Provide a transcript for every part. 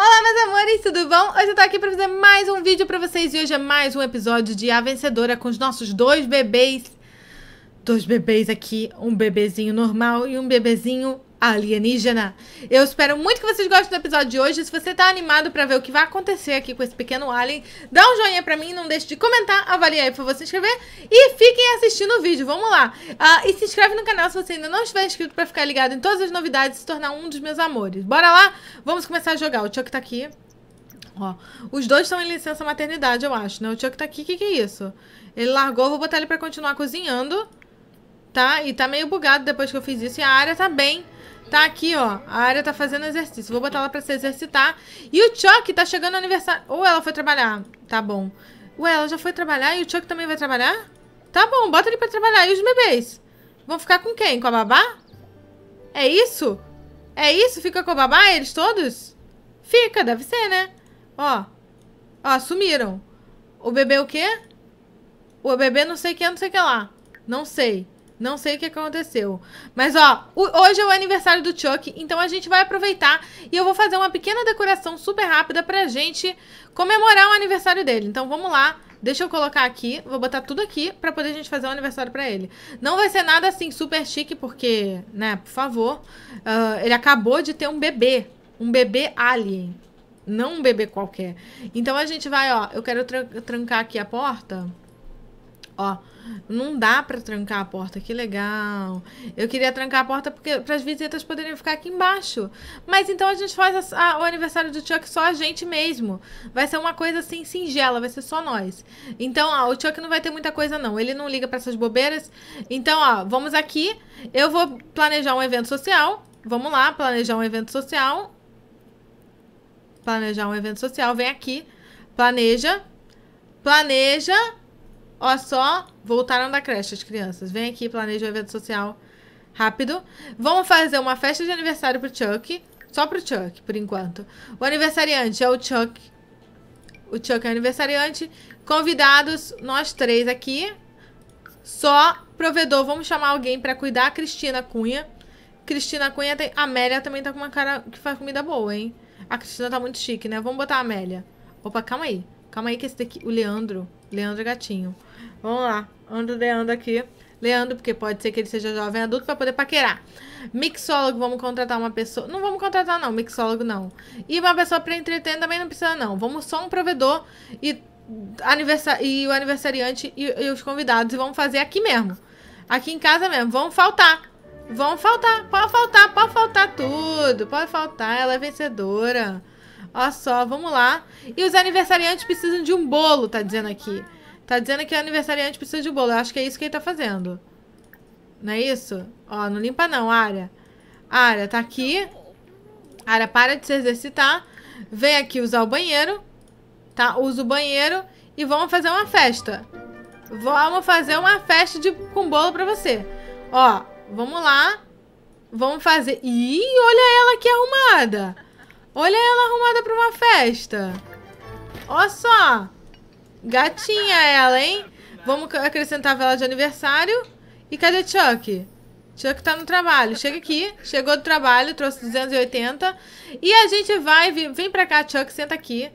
Olá, meus amores, tudo bom? Hoje eu tô aqui pra fazer mais um vídeo pra vocês e hoje é mais um episódio de A Vencedora com os nossos dois bebês. Dois bebês aqui, um bebezinho normal e um bebezinho alienígena. Eu espero muito que vocês gostem do episódio de hoje. Se você tá animado para ver o que vai acontecer aqui com esse pequeno alien, dá um joinha para mim, não deixe de comentar, avalia aí, por você se inscrever e fiquem assistindo o vídeo, vamos lá. Uh, e se inscreve no canal se você ainda não estiver inscrito para ficar ligado em todas as novidades e se tornar um dos meus amores. Bora lá? Vamos começar a jogar. O Chuck tá aqui. Ó, os dois estão em licença maternidade, eu acho, né? O Chuck tá aqui, o que, que é isso? Ele largou, vou botar ele pra continuar cozinhando, tá? E tá meio bugado depois que eu fiz isso. E a área tá bem Tá aqui, ó. A área tá fazendo exercício. Vou botar ela pra se exercitar. E o Chuck tá chegando no aniversário. Ou ela foi trabalhar. Tá bom. Ué, ela já foi trabalhar e o Chuck também vai trabalhar? Tá bom, bota ele pra trabalhar. E os bebês? Vão ficar com quem? Com a babá? É isso? É isso? Fica com a babá eles todos? Fica, deve ser, né? Ó. Ó, sumiram. O bebê o quê? O bebê não sei o que, não sei o que lá. Não sei. Não sei o que aconteceu. Mas, ó, hoje é o aniversário do Chuck, então a gente vai aproveitar e eu vou fazer uma pequena decoração super rápida pra gente comemorar o aniversário dele. Então, vamos lá. Deixa eu colocar aqui, vou botar tudo aqui pra poder a gente fazer um aniversário pra ele. Não vai ser nada assim super chique, porque, né, por favor, uh, ele acabou de ter um bebê, um bebê alien, não um bebê qualquer. Então a gente vai, ó, eu quero trancar aqui a porta... Ó, não dá para trancar a porta, que legal. Eu queria trancar a porta porque para as visitas poderem ficar aqui embaixo. Mas então a gente faz a, a, o aniversário do Chuck só a gente mesmo. Vai ser uma coisa assim singela, vai ser só nós. Então, ó, o Chuck não vai ter muita coisa não. Ele não liga para essas bobeiras. Então, ó, vamos aqui. Eu vou planejar um evento social. Vamos lá, planejar um evento social. Planejar um evento social, vem aqui. Planeja. Planeja Ó só, voltaram da creche as crianças. Vem aqui, planeja um evento social rápido. Vamos fazer uma festa de aniversário pro Chuck. Só pro Chuck, por enquanto. O aniversariante é o Chuck. O Chuck é o aniversariante. Convidados, nós três aqui. Só provedor. Vamos chamar alguém pra cuidar. A Cristina Cunha. Cristina Cunha tem... A Amélia também tá com uma cara que faz comida boa, hein? A Cristina tá muito chique, né? Vamos botar a Amélia. Opa, calma aí. Calma aí que esse daqui... O Leandro. Leandro é Gatinho. Vamos lá. Ando Leandro aqui. Leandro, porque pode ser que ele seja jovem adulto para poder paquerar. Mixólogo, vamos contratar uma pessoa. Não vamos contratar, não, mixólogo não. E uma pessoa para entreter também não precisa, não. Vamos só um provedor e, aniversa e o aniversariante e, e, os convidados. E vamos fazer aqui mesmo. Aqui em casa mesmo. Vão faltar. vão faltar. Pode faltar, pode faltar tudo. Pode faltar. Ela é vencedora ó só, vamos lá. E os aniversariantes precisam de um bolo, tá dizendo aqui. Tá dizendo que o aniversariante precisa de um bolo. Eu acho que é isso que ele tá fazendo. Não é isso? Ó, não limpa não, área. Área, tá aqui. Área, para de se exercitar. Vem aqui usar o banheiro. Tá? Usa o banheiro. E vamos fazer uma festa. Vamos fazer uma festa de, com bolo pra você. Ó, vamos lá. Vamos fazer... Ih, olha ela que arrumada. Olha ela arrumada pra uma festa. Olha só. Gatinha ela, hein? Vamos acrescentar a vela de aniversário. E cadê Chuck? Chuck tá no trabalho. Chega aqui. Chegou do trabalho, trouxe 280. E a gente vai... Vem pra cá, Chuck. Senta aqui.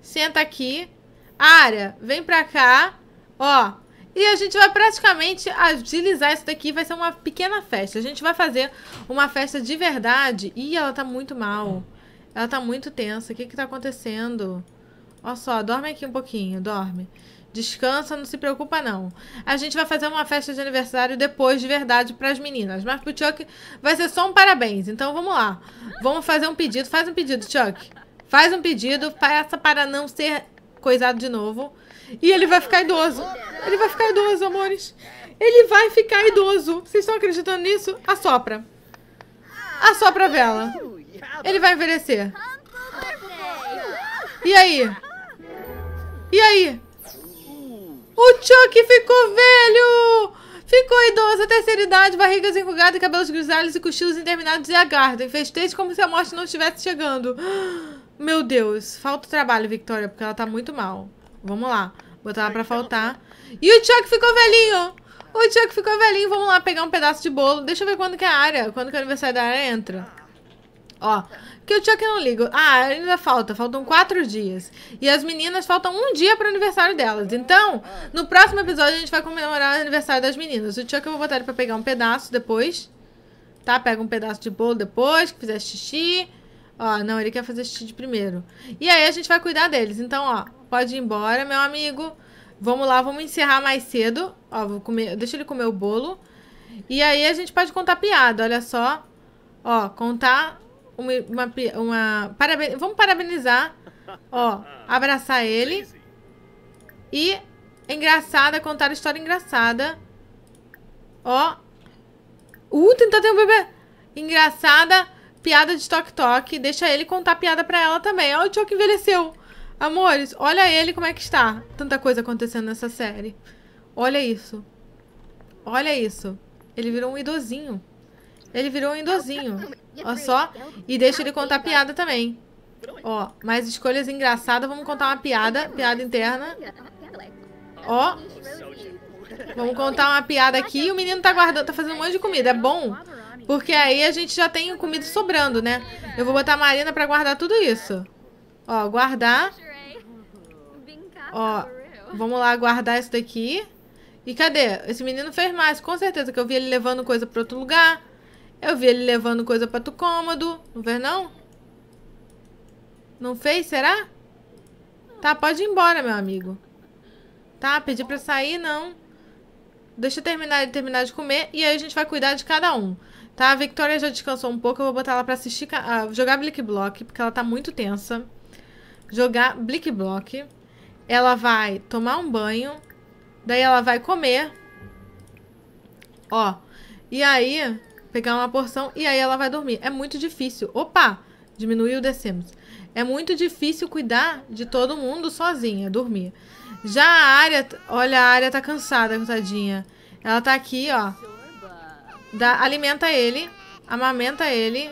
Senta aqui. Área, vem pra cá. Ó, e a gente vai praticamente agilizar isso daqui. Vai ser uma pequena festa. A gente vai fazer uma festa de verdade. Ih, ela tá muito mal. Ela tá muito tensa. O que que tá acontecendo? Olha só, dorme aqui um pouquinho, dorme. Descansa, não se preocupa não. A gente vai fazer uma festa de aniversário depois de verdade para as meninas. Mas pro Chuck vai ser só um parabéns. Então vamos lá. Vamos fazer um pedido. Faz um pedido, Chuck. Faz um pedido, peça para não ser coisado de novo. E ele vai ficar idoso. Ele vai ficar idoso, amores. Ele vai ficar idoso. Vocês estão acreditando nisso? Assopra. Assopra a vela. Ele vai envelhecer. E aí? E aí? O Chuck ficou velho! Ficou idoso, terceira idade, barrigas enrugadas, cabelos grisalhos e cochilos interminados e agarda. Infestez como se a morte não estivesse chegando. Meu Deus, falta trabalho, Victoria, porque ela tá muito mal. Vamos lá, botar ela pra faltar. E o Chuck ficou velhinho! O Chuck ficou velhinho, vamos lá pegar um pedaço de bolo. Deixa eu ver quando que é a área, quando que é o aniversário da área entra. Ó, que o tio que não ligo. Ah, ainda falta, faltam quatro dias. E as meninas faltam um dia pro aniversário delas. Então, no próximo episódio a gente vai comemorar o aniversário das meninas. O tio que eu vou botar ele pra pegar um pedaço depois. Tá? Pega um pedaço de bolo depois, que fizer xixi. Ó, não, ele quer fazer xixi de primeiro. E aí a gente vai cuidar deles. Então, ó, pode ir embora, meu amigo. Vamos lá, vamos encerrar mais cedo. Ó, vou comer, deixa ele comer o bolo. E aí a gente pode contar piada, olha só. Ó, contar uma, uma, uma parabéns, vamos parabenizar, ó, abraçar ele e engraçada, contar história engraçada, ó, uh, tentar ter um bebê engraçada, piada de toque toque, deixa ele contar piada para ela também, ó, o Chuck envelheceu, amores, olha ele como é que está, tanta coisa acontecendo nessa série, olha isso, olha isso, ele virou um idosinho. Ele virou um indozinho. Ó só. E deixa ele contar piada também. Ó, mais escolhas engraçadas. Vamos contar uma piada. Piada interna. Ó. Vamos contar uma piada aqui. O menino tá guardando, tá fazendo um monte de comida. É bom, porque aí a gente já tem comida sobrando, né? Eu vou botar a Marina pra guardar tudo isso. Ó, guardar. Ó, vamos lá guardar isso daqui. E cadê? Esse menino fez mais, com certeza, que eu vi ele levando coisa pra outro lugar. Eu vi ele levando coisa pra tu cômodo. Não vê, não? Não fez, será? Tá, pode ir embora, meu amigo. Tá, pedi pra sair, não. Deixa eu terminar, terminar de comer e aí a gente vai cuidar de cada um. Tá, a Victoria já descansou um pouco. Eu vou botar ela pra assistir, uh, jogar Blick Block, porque ela tá muito tensa. Jogar Blick Block. Ela vai tomar um banho. Daí ela vai comer. Ó. E aí, pegar uma porção e aí ela vai dormir. É muito difícil. Opa! Diminuiu, descemos. É muito difícil cuidar de todo mundo sozinha, dormir. Já a área, olha, a área tá cansada, tadinha. Ela tá aqui, ó. Dá, alimenta ele, amamenta ele,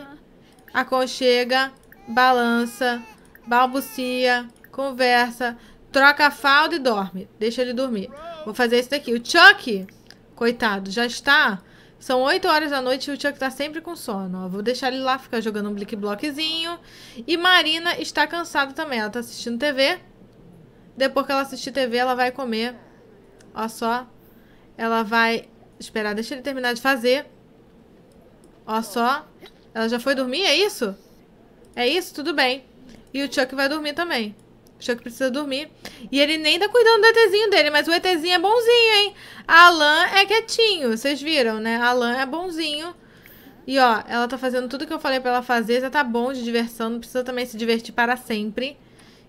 aconchega, balança, balbucia, conversa, troca a falda e dorme. Deixa ele dormir. Vou fazer isso daqui. O Chuck, coitado, já está são 8 horas da noite e o Chuck tá sempre com sono. vou deixar ele lá ficar jogando um blick blockzinho. E Marina está cansada também. Ela tá assistindo TV. Depois que ela assistir TV, ela vai comer. olha só. Ela vai esperar. Deixa ele terminar de fazer. olha só. Ela já foi dormir, é isso? É isso? Tudo bem. E o Chuck vai dormir também que precisa dormir. E ele nem tá cuidando do ETzinho dele, mas o ETzinho é bonzinho, hein? Alan é quietinho, vocês viram, né? Alan é bonzinho. E ó, ela tá fazendo tudo que eu falei pra ela fazer, já tá bom de diversão, não precisa também se divertir para sempre.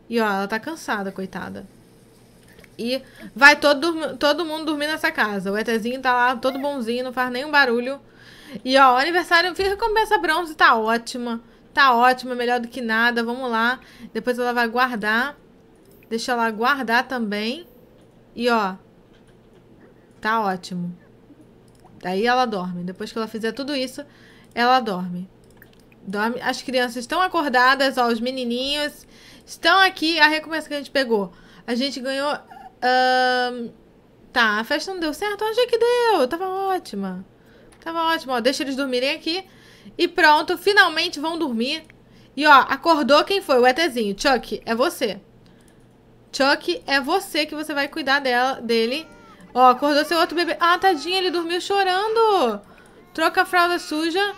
E ó, ela tá cansada, coitada. E vai todo, todo mundo dormir nessa casa. O ETzinho tá lá, todo bonzinho, não faz nenhum barulho. E ó, o aniversário, fica recompensa bronze, tá ótima tá ótima, melhor do que nada, vamos lá. Depois ela vai guardar. Deixa ela guardar também. E, ó. Tá ótimo. Daí ela dorme. Depois que ela fizer tudo isso, ela dorme. dorme. As crianças estão acordadas, ó. Os menininhos estão aqui. A recompensa que a gente pegou. A gente ganhou... tá, a festa não deu certo? Onde é que deu? Tava ótima. Tava ótima. Ó, deixa eles dormirem aqui. E pronto, finalmente vão dormir. E ó, acordou quem foi? O ETzinho. Chuck, é você. Chuck, é você que você vai cuidar dela, dele. Ó, acordou seu outro bebê. Ah, tadinho, ele dormiu chorando. Troca a fralda suja.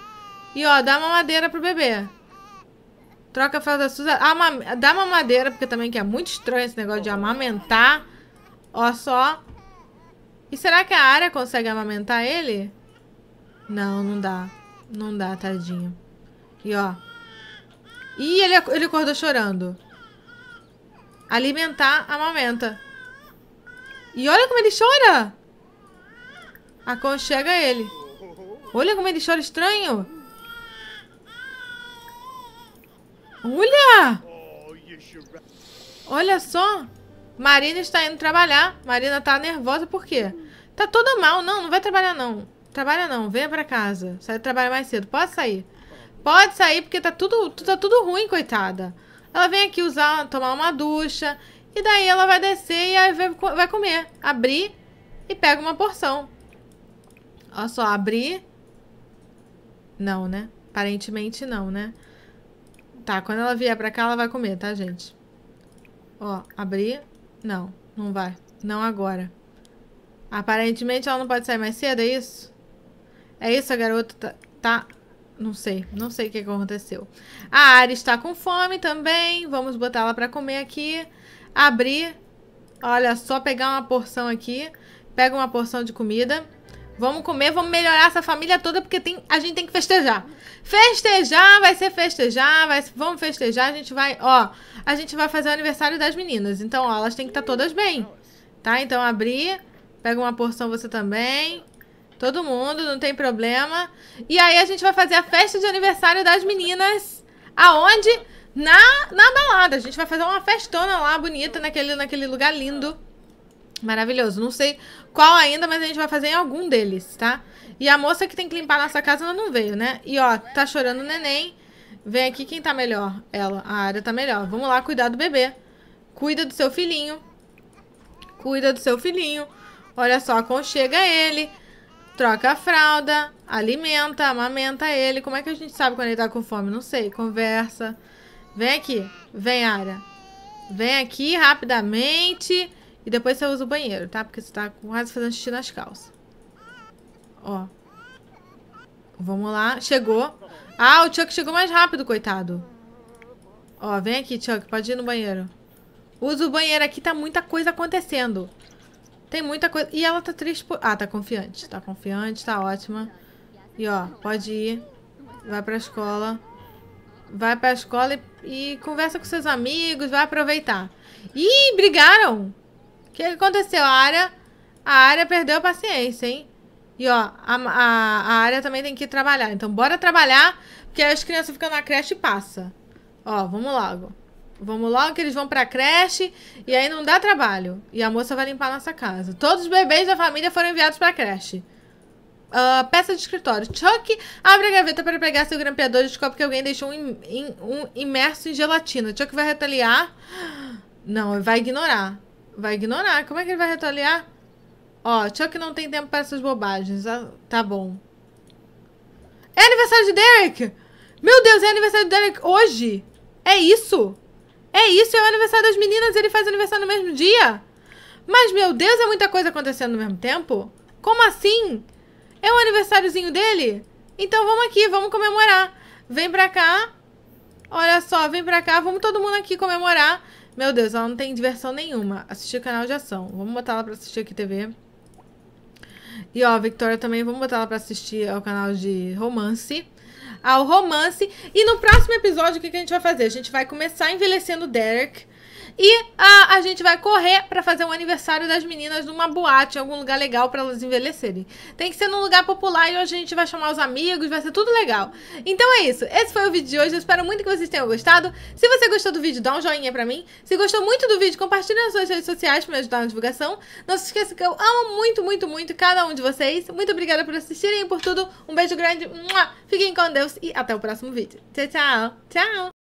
E ó, dá mamadeira pro bebê. Troca a fralda suja. Ama ah, dá mamadeira, porque também que é muito estranho esse negócio de amamentar. Ó só. E será que a área consegue amamentar ele? Não, não dá. Não dá, tadinho. E ó. Ih, ele, ele acordou chorando alimentar a mamenta. E olha como ele chora. Aconchega ele. Olha como ele chora estranho. Olha! Olha só. Marina está indo trabalhar. Marina está nervosa por quê? Tá toda mal. Não, não vai trabalhar não. Trabalha não, venha para casa. Sai do trabalho mais cedo. Pode sair. Pode sair, porque tá tudo, tá tudo ruim, coitada. Ela vem aqui usar, tomar uma ducha. E daí ela vai descer e vai, vai comer. Abrir e pega uma porção. Olha só, abrir. Não, né? Aparentemente não, né? Tá, quando ela vier pra cá, ela vai comer, tá, gente? Ó, abrir. Não, não vai. Não agora. Aparentemente ela não pode sair mais cedo, é isso? É isso, a garota tá, tá não sei, não sei o que aconteceu. A Ari está com fome também. Vamos botar ela para comer aqui. Abrir. Olha, só pegar uma porção aqui. Pega uma porção de comida. Vamos comer, vamos melhorar essa família toda, porque tem, a gente tem que festejar. Festejar, vai ser festejar, vai, vamos festejar, a gente vai, ó, a gente vai fazer o aniversário das meninas. Então, ó, elas têm que estar tá todas bem, tá? Então, abrir, pega uma porção você também. Todo mundo, não tem problema. E aí a gente vai fazer a festa de aniversário das meninas. Aonde? Na, na balada. A gente vai fazer uma festona lá, bonita, naquele, naquele lugar lindo. Maravilhoso. Não sei qual ainda, mas a gente vai fazer em algum deles, tá? E a moça que tem que limpar a nossa casa, ela não veio, né? E ó, tá chorando o neném. Vem aqui quem tá melhor. Ela. A área tá melhor. Vamos lá cuidar do bebê. Cuida do seu filhinho. Cuida do seu filhinho. Olha só, aconchega ele. Troca a fralda, alimenta, amamenta ele. Como é que a gente sabe quando ele tá com fome? Não sei. Conversa. Vem aqui. Vem, Ara. Vem aqui rapidamente. E depois você usa o banheiro, tá? Porque você tá quase fazendo xixi nas calças. Ó. Vamos lá. Chegou. Ah, o Chuck chegou mais rápido, coitado. Ó, vem aqui, Chuck. Pode ir no banheiro. Usa o banheiro aqui. Tá muita coisa acontecendo. Tem muita coisa. E ela tá triste por... Ah, tá confiante. Tá confiante, tá ótima. E ó, pode ir. Vai pra escola. Vai pra escola e, e conversa com seus amigos. Vai aproveitar. Ih, brigaram! O que aconteceu? A área, a área perdeu a paciência, hein? E ó, a, a, a área também tem que trabalhar. Então bora trabalhar, porque as crianças ficam na creche e passa. Ó, vamos logo. Vamos logo que eles vão pra creche e aí não dá trabalho. E a moça vai limpar a nossa casa. Todos os bebês da família foram enviados pra creche. Uh, peça de escritório. Chuck abre a gaveta para pegar seu grampeador e descobre que alguém deixou um, in, um imerso em gelatina. Chuck vai retaliar. Não, vai ignorar. Vai ignorar. Como é que ele vai retaliar? Ó, Chuck não tem tempo para essas bobagens. Ah, tá bom. É aniversário de Derek! Meu Deus, é aniversário de Derek hoje! É isso? É isso, é o aniversário das meninas, ele faz aniversário no mesmo dia? Mas, meu Deus, é muita coisa acontecendo no mesmo tempo? Como assim? É o aniversáriozinho dele? Então vamos aqui, vamos comemorar. Vem pra cá. Olha só, vem pra cá. Vamos todo mundo aqui comemorar. Meu Deus, ela não tem diversão nenhuma. Assistir o canal de ação. Vamos botar ela pra assistir aqui TV. E ó, a Victoria também, vamos botar ela pra assistir ao canal de romance ao romance. E no próximo episódio, o que, que a gente vai fazer? A gente vai começar envelhecendo o Derek e a, ah, a gente vai correr para fazer o aniversário das meninas numa boate, em algum lugar legal para elas envelhecerem. Tem que ser num lugar popular e hoje a gente vai chamar os amigos, vai ser tudo legal. Então é isso, esse foi o vídeo de hoje, eu espero muito que vocês tenham gostado. Se você gostou do vídeo, dá um joinha pra mim. Se gostou muito do vídeo, compartilha nas suas redes sociais pra me ajudar na divulgação. Não se esqueça que eu amo muito, muito, muito cada um de vocês. Muito obrigada por assistirem e por tudo. Um beijo grande, fiquem com Deus e até o próximo vídeo. Tchau, tchau! Tchau!